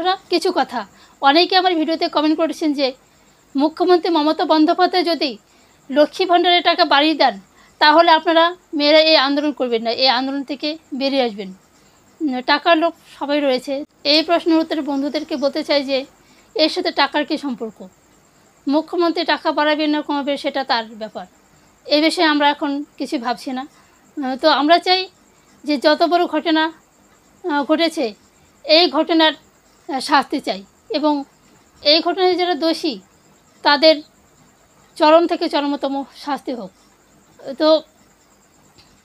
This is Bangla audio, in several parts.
বন্ধুরা কিছু কথা অনেকে আমার ভিডিওতে কমেন্ট করেছেন যে মুখ্যমন্ত্রী মমতা বন্দ্যোপাধ্যায় যদি লক্ষ্মী ভাণ্ডারের টাকা বাড়িয়ে দেন তাহলে আপনারা মেয়েরা এই আন্দোলন করবেন না এই আন্দোলন থেকে বেরিয়ে আসবেন টাকার লোক সবাই রয়েছে এই প্রশ্নের উত্তরে বন্ধুদেরকে বলতে চাই যে এর সাথে টাকার কী সম্পর্ক মুখ্যমন্ত্রী টাকা বাড়াবেন না কমাবে সেটা তার ব্যাপার এ বিষয়ে আমরা এখন কিছু ভাবছি না তো আমরা চাই যে যত বড় ঘটনা ঘটেছে এই ঘটনার শাস্তি চাই এবং এই ঘটনায় যারা দোষী তাদের চরম থেকে চরমতম শাস্তি হোক তো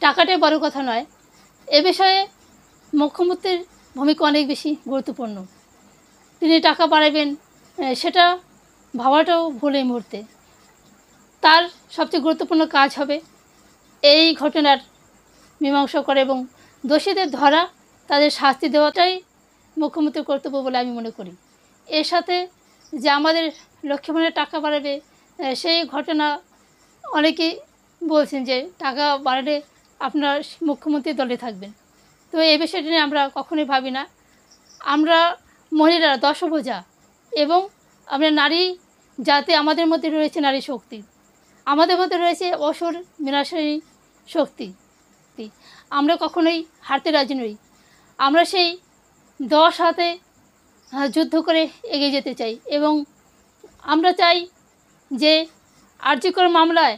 টাকাটাই বড় কথা নয় এ বিষয়ে মুখ্যমন্ত্রীর ভূমিকা অনেক বেশি গুরুত্বপূর্ণ তিনি টাকা বাড়াবেন সেটা ভাবাটাও ভুল এই মুহূর্তে তার সবচেয়ে গুরুত্বপূর্ণ কাজ হবে এই ঘটনার মীমাংসা করে এবং দোষীদের ধরা তাদের শাস্তি দেওয়াটাই মুখ্যমন্ত্রীর কর্তব্য বলে আমি মনে করি এর সাথে যে আমাদের লক্ষ্মীমণের টাকা বাড়াবে সেই ঘটনা অনেকেই বলছেন যে টাকা বাড়ালে আপনার মুখ্যমন্ত্রী দলে থাকবেন তো এই বিষয়টি নিয়ে আমরা কখনোই ভাবি না আমরা মহিলারা দশভোজা এবং আমরা নারী যাতে আমাদের মধ্যে রয়েছে নারী শক্তি আমাদের মধ্যে রয়েছে অসর বিনাশী শক্তি আমরা কখনোই হারতে রাজি নই আমরা সেই দশ হাতে যুদ্ধ করে এগিয়ে যেতে চাই এবং আমরা চাই যে আর্যকর মামলায়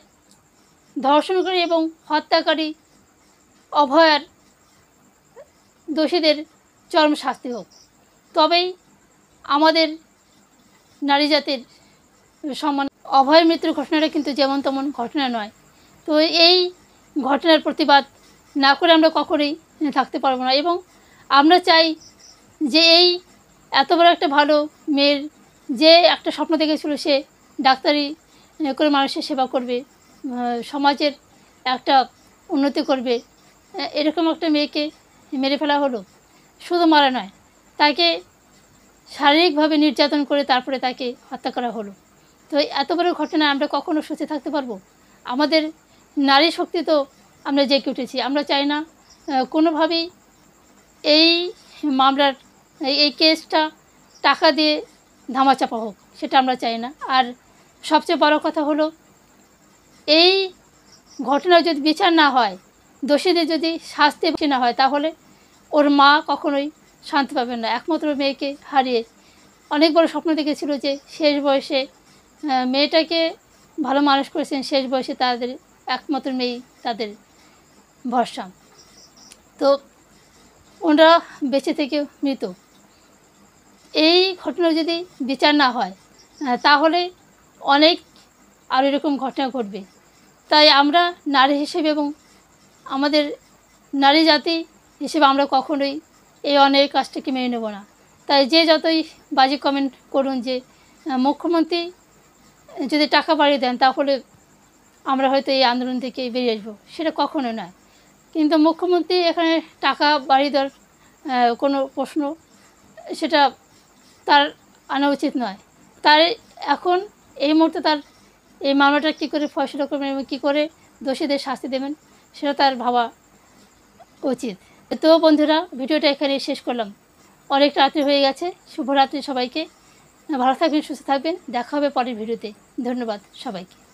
ধর্ষণকারী এবং হত্যাকারী অভয়ার দোষীদের চরম শাস্তি হোক তবেই আমাদের নারী জাতির সম্মান অভয় মৃত্যুর ঘটনাটা কিন্তু যেমন তেমন ঘটনা নয় তো এই ঘটনার প্রতিবাদ না করে আমরা কখনোই থাকতে পারবো না এবং আমরা চাই যে এই এত বড় একটা ভালো মেয়ের যে একটা স্বপ্ন দেখেছিল সে ডাক্তারি করে মানুষের সেবা করবে সমাজের একটা উন্নতি করবে এরকম একটা মেয়েকে মেরে ফেলা হলো শুধু মারা নয় তাকে শারীরিকভাবে নির্যাতন করে তারপরে তাকে হত্যা করা হলো তো এত বড় ঘটনায় আমরা কখনো সুস্থ থাকতে পারবো আমাদের নারী শক্তি তো আমরা জেগে উঠেছি আমরা চাই না কোনোভাবেই এই মামলার এই কেসটা টাকা দিয়ে ধামাচাপা হোক সেটা আমরা চাই না আর সবচেয়ে বড় কথা হলো এই ঘটনা যদি বিচার না হয় দোষীদের যদি শাস্তি বেশি না হয় তাহলে ওর মা কখনোই শান্তি পাবে না একমাত্র মেয়েকে হারিয়ে অনেক বড় স্বপ্ন দেখেছিল যে শেষ বয়সে মেয়েটাকে ভালো মানুষ করেছেন শেষ বয়সে তাদের একমাত্র মেয়ে তাদের ভরসা তো ওনারা বেঁচে থেকে মৃত এই ঘটনা যদি বিচার না হয় তাহলে অনেক আর এরকম ঘটনা ঘটবে তাই আমরা নারী হিসেবে এবং আমাদের নারী জাতি হিসেবে আমরা কখনোই এই অনেক কাজটাকে মেনে নেব না তাই যে যতই বাজে কমেন্ট করুন যে মুখ্যমন্ত্রী যদি টাকা বাড়িয়ে দেন তাহলে আমরা হয়তো এই আন্দোলন থেকে বেরিয়ে আসবো সেটা কখনো নয় কিন্তু মুখ্যমন্ত্রী এখানে টাকা বাড়িয়ে দেওয়ার কোনো প্রশ্ন সেটা তার আনা উচিত নয় তার এখন এই মুহূর্তে তার এই মামলাটা কী করে ফয়সলা করবেন এবং কী করে দোষীদের শাস্তি দেবেন সেটা তার ভাবা উচিত তো বন্ধুরা ভিডিওটা এখানে শেষ করলাম অনেক রাত্রি হয়ে গেছে শুভরাত্রি সবাইকে ভালো থাকবেন সুস্থ থাকবেন দেখা হবে পরের ভিডিওতে ধন্যবাদ সবাইকে